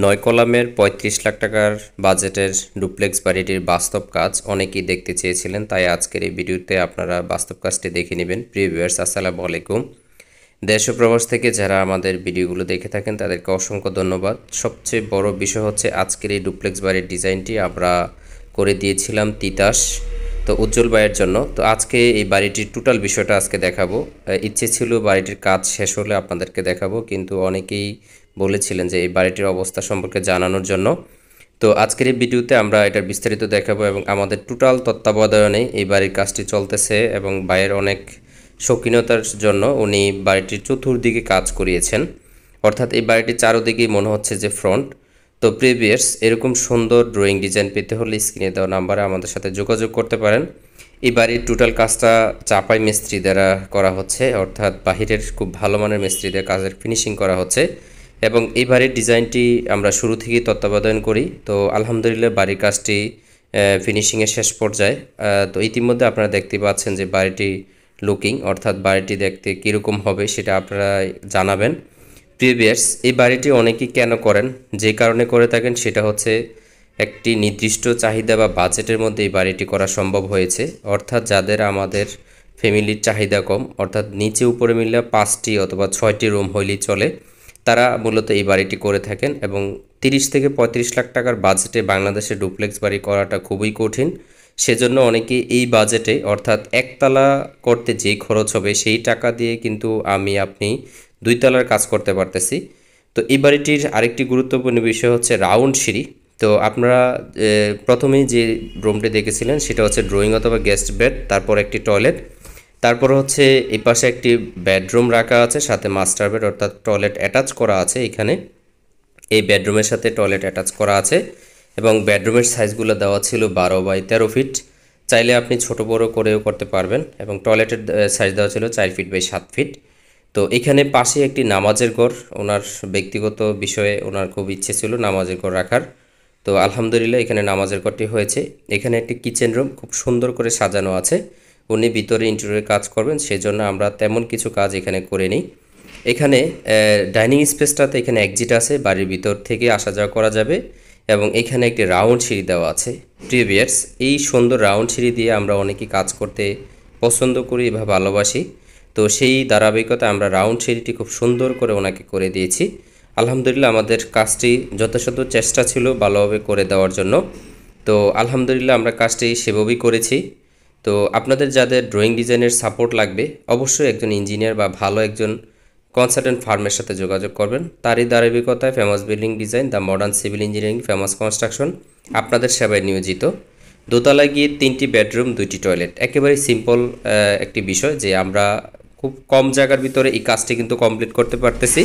নয় কলামের ৩৫ লাখ টাকার বাজেটের ডুপ্লেক্স বাড়িটির বাস্তব কাজ অনেকেই দেখতে চেয়েছিলেন তাই আজকের এই ভিডিওতে আপনারা বাস্তব কাজটি দেখে নেবেন প্রিয় ভিউয়ার্স আসসালামু আলাইকুম দেশ প্রবাস থেকে যারা আমাদের ভিডিওগুলো দেখে থাকেন তাদেরকে অসংখ্য ধন্যবাদ সবচেয়ে বড় বিষয় হচ্ছে আজকের এই ডুপ্লেক্স বাড়ির ডিজাইনটি আমরা করে দিয়েছিলাম তিতাস তো উজ্জ্বল ভাইয়ের জন্য তো আজকে এই বাড়িটির টোটাল বিষয়টা আজকে দেখাবো ইচ্ছে ছিল বাড়িটির কাজ শেষ হলে আপনাদেরকে দেখাবো কিন্তু অনেকেই বলেছিলেন যে এই বাড়িটির অবস্থা সম্পর্কে জানানোর জন্য তো আজকের এই ভিডিওতে আমরা এটা বিস্তারিত দেখাবো এবং আমাদের টোটাল তত্ত্বাবধানে এই বাড়ির কাজটি চলতেছে এবং বাইরের অনেক শৌখিনতার জন্য উনি বাড়িটির চতুর্দিকে কাজ করিয়েছেন অর্থাৎ এই বাড়িটির চারোদিকেই মনে হচ্ছে যে ফ্রন্ট তো প্রিভিয়াস এরকম সুন্দর ড্রয়িং ডিজাইন পেতে হলে স্ক্রিনে দেওয়া নাম্বারে আমাদের সাথে যোগাযোগ করতে পারেন এই বাড়ির টোটাল কাজটা চাপাই মিস্ত্রি দ্বারা করা হচ্ছে অর্থাৎ বাহিরের খুব ভালো মানের মিস্ত্রি দিয়ে কাজের ফিনিশিং করা হচ্ছে এবং এই বাড়ির ডিজাইনটি আমরা শুরু থেকেই তত্ত্বাবধান করি তো আলহামদুলিল্লাহ বাড়ির কাজটি ফিনিশিংয়ের শেষ পর্যায়ে তো ইতিমধ্যে আপনারা দেখতে পাচ্ছেন যে বাড়িটি লুকিং অর্থাৎ বাড়িটি দেখতে কীরকম হবে সেটা আপনারা জানাবেন প্রিভিয়াস এই বাড়িটি অনেকেই কেন করেন যে কারণে করে থাকেন সেটা হচ্ছে একটি নির্দিষ্ট চাহিদা বা বাজেটের মধ্যে এই বাড়িটি করা সম্ভব হয়েছে অর্থাৎ যাদের আমাদের ফ্যামিলির চাহিদা কম অর্থাৎ নিচে উপরে মিললে পাঁচটি অথবা ছয়টি রুম হইলেই চলে তারা মূলত এই বাড়িটি করে থাকেন এবং তিরিশ থেকে পঁয়ত্রিশ লাখ টাকার বাজেটে বাংলাদেশে ডুপ্লেক্স বাড়ি করাটা খুবই কঠিন সেজন্য অনেকে এই বাজেটে অর্থাৎ একতলা করতে যে খরচ হবে সেই টাকা দিয়ে কিন্তু আমি আপনি দুই তলার কাজ করতে পারতেছি তো এই বাড়িটির আরেকটি গুরুত্বপূর্ণ বিষয় হচ্ছে রাউন্ড সিঁড়ি তো আপনারা প্রথমেই যে রুমটি দেখেছিলেন সেটা হচ্ছে ড্রয়িং অথবা গেস্ট বেড তারপর একটি টয়লেট তারপর হচ্ছে এই পাশে একটি বেডরুম রাখা আছে সাথে মাস্টার বেড অর্থাৎ টয়লেট অ্যাটাচ করা আছে এখানে এই বেডরুমের সাথে টয়লেট অ্যাটাচ করা আছে এবং বেডরুমের সাইজগুলো দেওয়া ছিল বারো বাই তেরো ফিট চাইলে আপনি ছোট বড় করেও করতে পারবেন এবং টয়লেটের সাইজ দেওয়া ছিল চার ফিট বাই সাত ফিট তো এখানে পাশে একটি নামাজের ঘর ওনার ব্যক্তিগত বিষয়ে ওনার খুব ইচ্ছে ছিল নামাজের ঘর রাখার তো আলহামদুলিল্লাহ এখানে নামাজের ঘরটি হয়েছে এখানে একটি কিচেন রুম খুব সুন্দর করে সাজানো আছে উনি ভিতরে ইন্টেরিয়র কাজ করবেন সেজন্য আমরা তেমন কিছু কাজ এখানে করে নিই এখানে ডাইনিং স্পেসটাতে এখানে এক্সিট আছে বাড়ির ভিতর থেকে আসা যাওয়া করা যাবে এবং এখানে একটি রাউন্ড সিঁড়ি দেওয়া আছে প্রিভিয়ার্স এই সুন্দর রাউন্ড সিঁড়ি দিয়ে আমরা অনেকেই কাজ করতে পছন্দ করি বা ভালোবাসি তো সেই ধারাবাহিকতা আমরা রাউন্ড সিঁড়িটি খুব সুন্দর করে ওনাকে করে দিয়েছি আলহামদুলিল্লাহ আমাদের কাজটি যথাযথ চেষ্টা ছিল ভালোভাবে করে দেওয়ার জন্য তো আলহামদুলিল্লাহ আমরা কাজটি সেভাবেই করেছি তো আপনাদের যাদের ড্রয়িং ডিজাইনের সাপোর্ট লাগবে অবশ্যই একজন ইঞ্জিনিয়ার বা ভালো একজন কনসালটেন্ট ফার্মের সাথে যোগাযোগ করবেন তারই ধারাবাহিকতায় famous building design the modern civil engineering famous construction আপনাদের সেবায় নিয়োজিত দোতলা গিয়ে তিনটি বেডরুম দুইটি টয়লেট একেবারে সিম্পল একটি বিষয় যে আমরা খুব কম জায়গার ভিতরে এই কাজটি কিন্তু কমপ্লিট করতে পারতেছি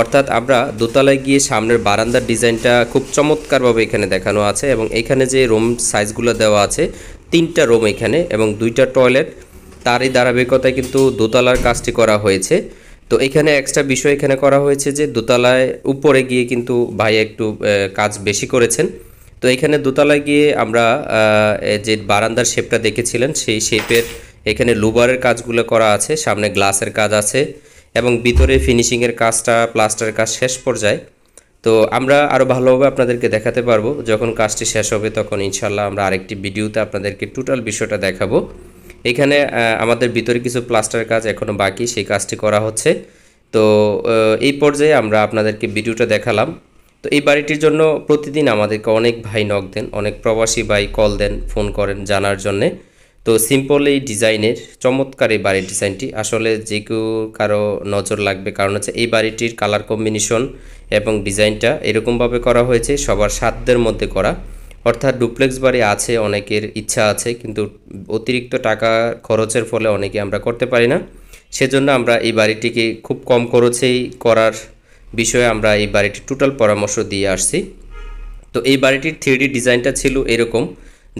অর্থাৎ আমরা দোতলায় গিয়ে সামনের বারান্দার ডিজাইনটা খুব চমৎকারভাবে এখানে দেখানো আছে এবং এখানে যে রুম সাইজগুলো দেওয়া আছে তিনটা রুম এখানে এবং দুইটা টয়লেট তারই ধারাবাহিকতায় কিন্তু দোতলার কাজটি করা হয়েছে তো এখানে এক্সট্রা বিষয় এখানে করা হয়েছে যে দোতলায় উপরে গিয়ে কিন্তু ভাই একটু কাজ বেশি করেছেন তো এখানে দোতলায় গিয়ে আমরা যে বারান্দার শেপটা দেখেছিলেন সেই শেপের এখানে লুবারের কাজগুলো করা আছে সামনে গ্লাসের কাজ আছে এবং ভিতরে ফিনিশিংয়ের কাজটা প্লাস্টারের কাজ শেষ পর্যায়ে তো আমরা আরও ভালোভাবে আপনাদেরকে দেখাতে পারবো যখন কাজটি শেষ হবে তখন ইনশাল্লাহ আমরা আরেকটি ভিডিওতে আপনাদেরকে টোটাল বিষয়টা দেখাবো এখানে আমাদের ভিতরে কিছু প্লাস্টার কাজ এখনও বাকি সেই কাজটি করা হচ্ছে তো এই পর্যায়ে আমরা আপনাদেরকে ভিডিওটা দেখালাম তো এই বাড়িটির জন্য প্রতিদিন আমাদেরকে অনেক ভাই নক দেন অনেক প্রবাসী ভাই কল দেন ফোন করেন জানার জন্যে তো সিম্পল এই ডিজাইনের চমৎকার এই বাড়ির ডিজাইনটি আসলে যে কেউ কারো নজর লাগবে কারণ হচ্ছে এই বাড়িটির কালার কম্বিনেশন এবং ডিজাইনটা এরকমভাবে করা হয়েছে সবার সাধ্যের মধ্যে করা অর্থাৎ ডুপ্লেক্স বাড়ি আছে অনেকের ইচ্ছা আছে কিন্তু অতিরিক্ত টাকা খরচের ফলে অনেকে আমরা করতে পারি না সেজন্য আমরা এই বাড়িটিকে খুব কম খরচেই করার বিষয়ে আমরা এই বাড়িটির টোটাল পরামর্শ দিয়ে আসছি তো এই বাড়িটির ডি ডিজাইনটা ছিল এরকম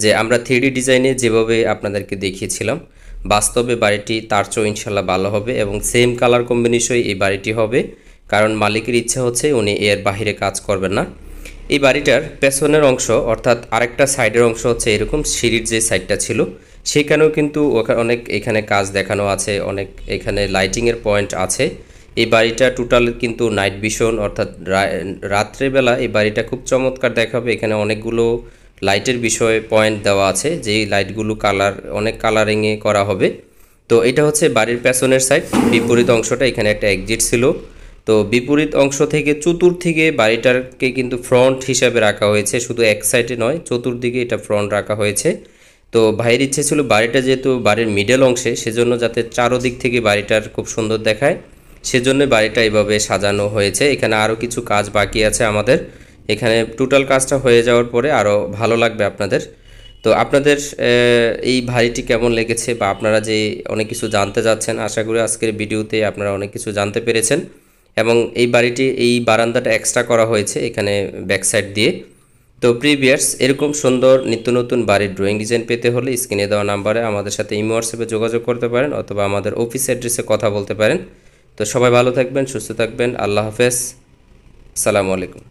যে আমরা থ্রিডি ডিজাইনে যেভাবে আপনাদেরকে দেখিয়েছিলাম বাস্তবে বাড়িটি তার চো ইনশাল্লাহ ভালো হবে এবং সেম কালার কম্বিনেশনই এই বাড়িটি হবে কারণ মালিকের ইচ্ছা হচ্ছে উনি এর বাহিরে কাজ করবেন না এই বাড়িটার পেছনের অংশ অর্থাৎ আরেকটা সাইডের অংশ হচ্ছে এরকম সিঁড়ির যে সাইডটা ছিল সেখানেও কিন্তু অনেক এখানে কাজ দেখানো আছে অনেক এখানে লাইটিংয়ের পয়েন্ট আছে এই বাড়িটা টোটাল কিন্তু নাইট ভিশন অর্থাৎ রাত্রেবেলা এই বাড়িটা খুব চমৎকার দেখাবে এখানে অনেকগুলো লাইটের বিষয়ে পয়েন্ট দেওয়া আছে যেই লাইটগুলো কালার অনেক কালারিংয়ে করা হবে তো এটা হচ্ছে বাড়ির পেছনের সাইড বিপরীত অংশটা এখানে একটা এক্সিট ছিল তো বিপরীত অংশ থেকে চতুর্দিকে বাড়িটাকে কিন্তু ফ্রন্ট হিসাবে রাখা হয়েছে শুধু এক সাইডে নয় চতুর্দিকে এটা ফ্রন্ট রাখা হয়েছে তো ভাইয়ের ইচ্ছে ছিল বাড়িটা যেহেতু বাড়ির মিডল অংশে সেজন্য যাতে চারোদিক থেকে বাড়িটার খুব সুন্দর দেখায় সেজন্য বাড়িটা এভাবে সাজানো হয়েছে এখানে আরও কিছু কাজ বাকি আছে আমাদের এখানে টোটাল কাজটা হয়ে যাওয়ার পরে আরও ভালো লাগবে আপনাদের তো আপনাদের এই ভারীটি কেমন লেগেছে বা আপনারা যে অনেক কিছু জানতে যাচ্ছেন আশা করি আজকের ভিডিওতে আপনারা অনেক কিছু জানতে পেরেছেন এবং এই বাড়িটি এই বারান্দাটা এক্সট্রা করা হয়েছে এখানে ব্যাকসাইড দিয়ে তো প্রিভিয়ার্স এরকম সুন্দর নিত্য নতুন বাড়ির ড্রয়িং ডিজাইন পেতে হলে স্ক্রিনে দেওয়া নাম্বারে আমাদের সাথে ইমো হোয়াটসঅ্যাপে যোগাযোগ করতে পারেন অথবা আমাদের অফিস অ্যাড্রেসে কথা বলতে পারেন তো সবাই ভালো থাকবেন সুস্থ থাকবেন আল্লাহ হাফেজ সালামু আলাইকুম